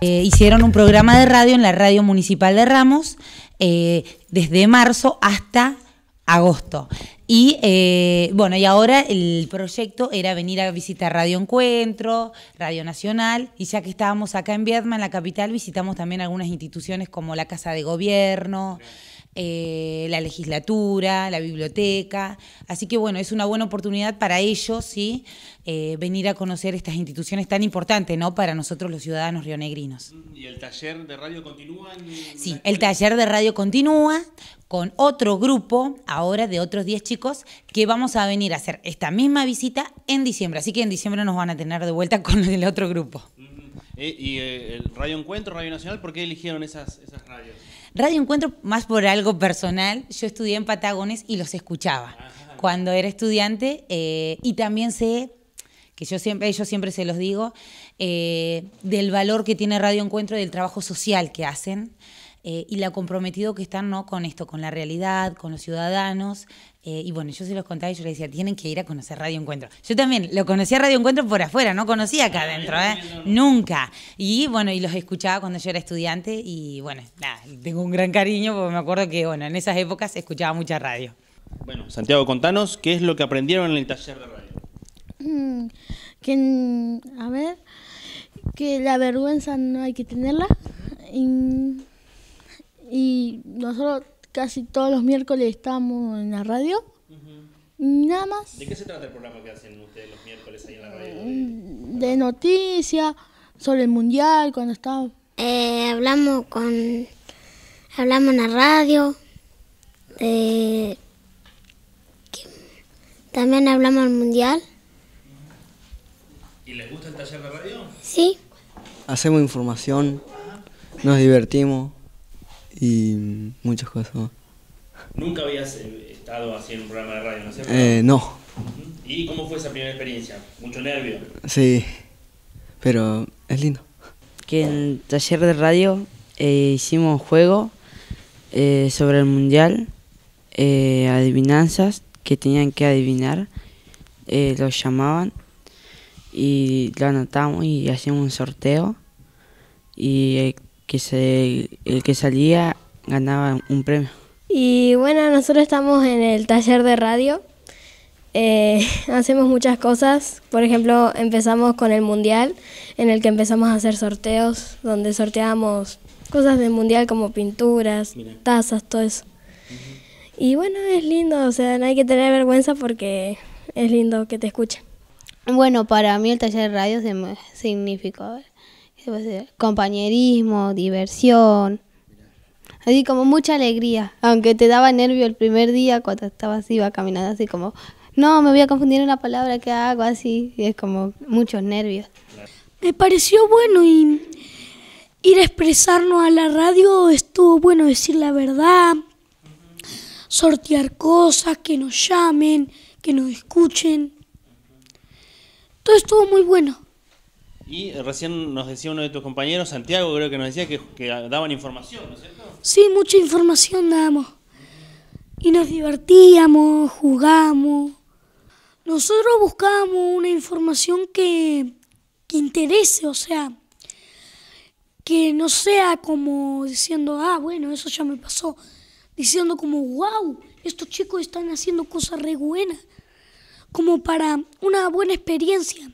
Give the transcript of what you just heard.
Eh, hicieron un programa de radio en la radio municipal de Ramos eh, desde marzo hasta agosto. Y eh, bueno, y ahora el proyecto era venir a visitar Radio Encuentro, Radio Nacional, y ya que estábamos acá en Viedma, en la capital, visitamos también algunas instituciones como la Casa de Gobierno, eh, la legislatura, la biblioteca. Así que bueno, es una buena oportunidad para ellos, ¿sí? Eh, venir a conocer estas instituciones tan importantes, ¿no? Para nosotros los ciudadanos rionegrinos. ¿Y el taller de radio continúa? Sí, el taller de radio continúa con otro grupo, ahora de otros 10 chicos, que vamos a venir a hacer esta misma visita en diciembre. Así que en diciembre nos van a tener de vuelta con el otro grupo. Eh, ¿Y eh, el Radio Encuentro, Radio Nacional, por qué eligieron esas, radios? Radio Encuentro más por algo personal. Yo estudié en Patagones y los escuchaba cuando era estudiante eh, y también sé que yo siempre, yo siempre se los digo, del valor que tiene Radio Encuentro y del trabajo social que hacen eh, y la comprometido que están ¿no? con esto, con la realidad, con los ciudadanos. Eh, y bueno, yo se los contaba y yo les decía, tienen que ir a conocer Radio Encuentro. Yo también lo conocía Radio Encuentro por afuera, no conocía acá ah, adentro, ¿eh? nunca. Y bueno, y los escuchaba cuando yo era estudiante y bueno, nada, tengo un gran cariño porque me acuerdo que bueno, en esas épocas escuchaba mucha radio. Bueno, Santiago, contanos qué es lo que aprendieron en el taller de radio. Mm, que, a ver, que la vergüenza no hay que tenerla y nosotros casi todos los miércoles estamos en la radio. Nada más. ¿De qué se trata el programa que hacen ustedes los miércoles ahí en la radio? Mm, de, noticias, sobre el mundial, cuando estamos. Eh, hablamos con. Hablamos en la radio. Eh, también hablamos el mundial. ¿Y les gusta el taller de radio? Sí. Hacemos información, nos divertimos y muchas cosas Nunca habías eh, estado haciendo un programa de radio, ¿no sé eh, no. ¿Y cómo fue esa primera experiencia? ¿Mucho nervio? Sí, pero es lindo. Que en taller de radio eh, hicimos un juego sobre el mundial, adivinanzas que tenían que adivinar, los llamaban y lo anotamos y hacíamos un sorteo y que se el que salía ganaba un premio. Y bueno, nosotros estamos en el taller de radio. Eh, hacemos muchas cosas. Por ejemplo, empezamos con el mundial, en el que empezamos a hacer sorteos, donde sorteábamos cosas del mundial como pinturas, tazas, todo eso. Y bueno, es lindo, o sea, no hay que tener vergüenza porque es lindo que te escuchen. Bueno, para mí el taller de radio significó eh, compañerismo, diversión. Así como mucha alegría, aunque te daba nervio el primer día cuando estabas así, iba caminando así como, no, me voy a confundir una palabra que hago así, es como muchos nervios. Me pareció bueno ir a expresarnos a la radio estuvo bueno decir la verdad, sortear cosas, que nos llamen, que nos escuchen. Todo estuvo muy bueno. Y recién nos decía uno de tus compañeros, Santiago, creo que nos decía que, daban información, ¿no es cierto? Sí, mucha información dábamos. Y nos divertíamos, jugamos. Nosotros buscábamos una información que, interese, o sea, que no sea como diciendo, ah, bueno, eso ya me pasó. Diciendo como, wow, estos chicos están haciendo cosas re buenas. Como para una buena experiencia.